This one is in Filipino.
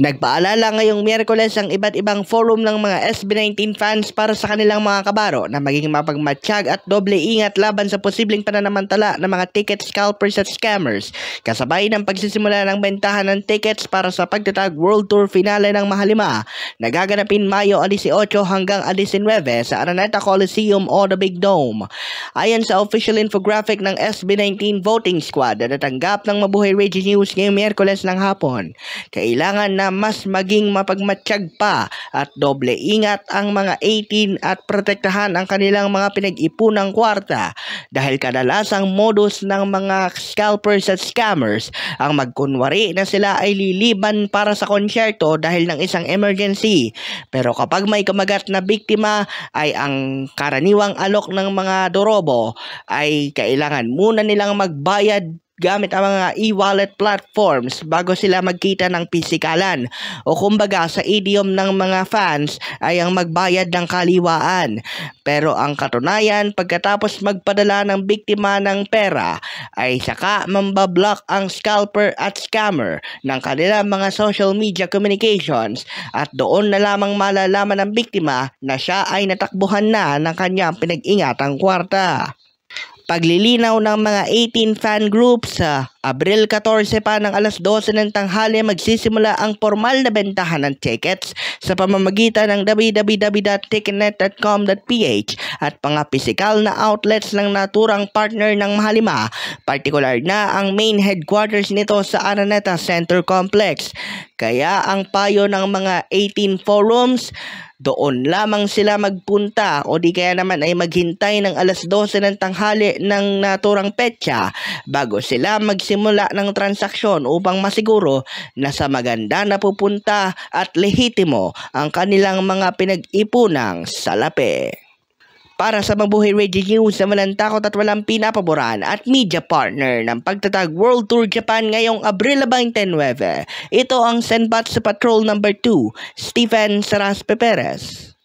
Nagpaalala ngayong Miyerkules ang iba't ibang forum ng mga SB19 fans para sa kanilang mga kabaro na maging mapagmatsyag at doble ingat laban sa posibleng pananamantala ng mga ticket scalpers at scammers kasabay ng pagsisimula ng bentahan ng tickets para sa pagtatag World Tour Finale ng Mahalima na gaganapin Mayo 18 hanggang 19 sa Araneta Coliseum o The Big Dome. Ayon sa official infographic ng SB19 voting squad na natanggap ng Mabuhay Radio News ngayong Miyerkules ng hapon, kailangan na mas maging mapagmatsyag pa at doble ingat ang mga 18 at protektahan ang kanilang mga pinag-ipunang kwarta dahil kadalasang modus ng mga scalpers at scammers ang magkunwari na sila ay liliban para sa konsyerto dahil ng isang emergency. Pero kapag may kamagat na biktima ay ang karaniwang alok ng mga dorobo ay kailangan muna nilang magbayad gamit ang mga e-wallet platforms bago sila magkita ng pisikalan. O kumbaga sa idiom ng mga fans ay ang magbayad ng kaliwaan. Pero ang katunayan, pagkatapos magpadala ng biktima ng pera, ay saka mambablock ang scalper at scammer ng kanilang mga social media communications at doon na lamang malalaman ng biktima na siya ay natakbuhan na ng kanyang pinag-ingatang kwarta paglilinaw ng mga 18 fan groups. Sa Abril 14 pa ng alas 12 ng tanghali magsisimula ang formal na bentahan ng tickets sa pamamagitan ng www.ticketnet.com.ph at mga pisikal na outlets ng naturang partner ng Mahalima, partikular na ang main headquarters nito sa Araneta Center Complex. Kaya ang payo ng mga 18 forums, doon lamang sila magpunta o di kaya naman ay maghintay ng alas 12 ng tanghali ng naturang petsa bago sila magsimula ng transaksyon upang masiguro na sa maganda na pupunta at lehitimo ang kanilang mga pinag-ipunang salapi para sa Mabuhay Radio News na walang takot at walang pinapaboran at media partner ng pagtatag World Tour Japan ngayong Abril 19 Ito ang Senbat sa Patrol No. 2, Stephen Saraspe Perez.